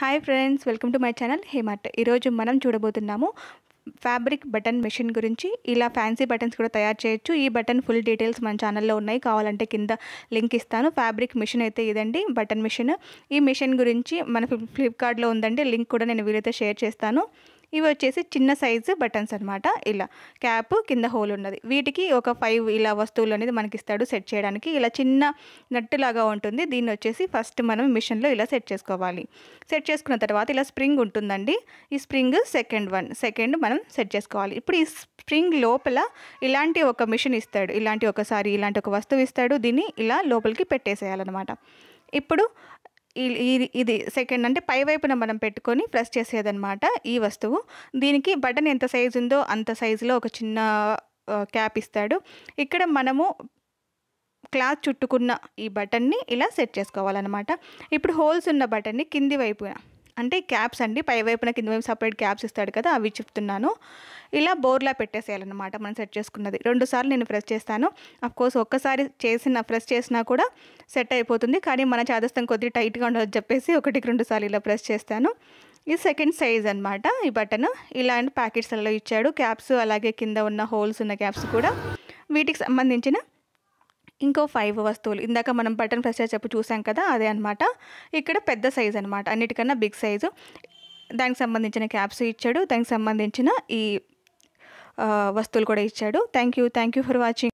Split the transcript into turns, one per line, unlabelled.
hi friends welcome to my channel హేమార్ట్ ఈరోజు మనం చూడబోతున్నాము ఫ్యాబ్రిక్ బటన్ మెషిన్ గురించి ఇలా ఫ్యాన్సీ బటన్స్ కూడా తయారు చేయొచ్చు ఈ బటన్ ఫుల్ డీటెయిల్స్ మన ఛానల్లో ఉన్నాయి కావాలంటే కింద లింక్ ఇస్తాను ఫ్యాబ్రిక్ మిషన్ అయితే ఇదండి బటన్ మిషన్ ఈ మిషన్ గురించి మన ఫ్లిప్కార్ట్లో ఉందండి లింక్ కూడా నేను వీలైతే షేర్ చేస్తాను ఇవి వచ్చేసి చిన్న సైజు బటన్స్ అనమాట ఇలా క్యాప్ కింద హోల్ ఉన్నది వీటికి ఒక ఫైవ్ ఇలా వస్తువులు అనేది మనకి ఇస్తాడు సెట్ చేయడానికి ఇలా చిన్న నట్టు లాగా ఉంటుంది దీన్ని వచ్చేసి ఫస్ట్ మనం మిషన్లో ఇలా సెట్ చేసుకోవాలి సెట్ చేసుకున్న తర్వాత ఇలా స్ప్రింగ్ ఉంటుందండి ఈ స్ప్రింగ్ సెకండ్ వన్ సెకండ్ మనం సెట్ చేసుకోవాలి ఇప్పుడు ఈ స్ప్రింగ్ లోపల ఇలాంటి ఒక మిషన్ ఇస్తాడు ఇలాంటి ఒకసారి ఇలాంటి ఒక వస్తువు ఇస్తాడు దీన్ని ఇలా లోపలికి పెట్టేసేయాలన్నమాట ఇప్పుడు ఇది సెకండ్ అంటే పై వైపున మనం పెట్టుకొని ప్రెస్ చేసేదనమాట ఈ వస్తువు దీనికి బటన్ ఎంత సైజు ఉందో అంత సైజులో ఒక చిన్న క్యాప్ ఇస్తాడు ఇక్కడ మనము క్లాత్ చుట్టుకున్న ఈ బటన్ని ఇలా సెట్ చేసుకోవాలన్నమాట ఇప్పుడు హోల్స్ ఉన్న బటన్ని కింది వైపున అంటే క్యాప్స్ అండి పై వైపున కింద వైపు సపరేట్ క్యాప్స్ ఇస్తాడు కదా అవి చెప్తున్నాను ఇలా బోర్లా పెట్టేసేయాలన్నమాట మనం సెట్ చేసుకున్నది రెండు సార్లు నేను ప్రెస్ చేస్తాను అఫ్ కోర్స్ ఒక్కసారి చేసిన ప్రెస్ చేసినా కూడా సెట్ అయిపోతుంది కానీ మన చాదస్తం కొద్దిగా టైట్గా ఉండదు చెప్పేసి ఒకటికి రెండు సార్లు ఇలా ప్రెస్ చేస్తాను ఇది సెకండ్ సైజ్ అనమాట ఈ బటన్ ఇలాంటి ప్యాకెట్స్లలో ఇచ్చాడు క్యాప్స్ అలాగే కింద ఉన్న హోల్స్ ఉన్న క్యాప్స్ కూడా వీటికి సంబంధించిన ఇంకో ఫైవ్ వస్తువులు ఇందాక మనం బటన్ ప్రెస్ చేసేపు చూసాం కదా అదే అనమాట ఇక్కడ పెద్ద సైజ్ అనమాట అన్నిటికన్నా బిగ్ సైజు దానికి సంబంధించిన క్యాప్స్ ఇచ్చాడు దానికి సంబంధించిన ఈ వస్తువులు కూడా ఇచ్చాడు thank you thank you for watching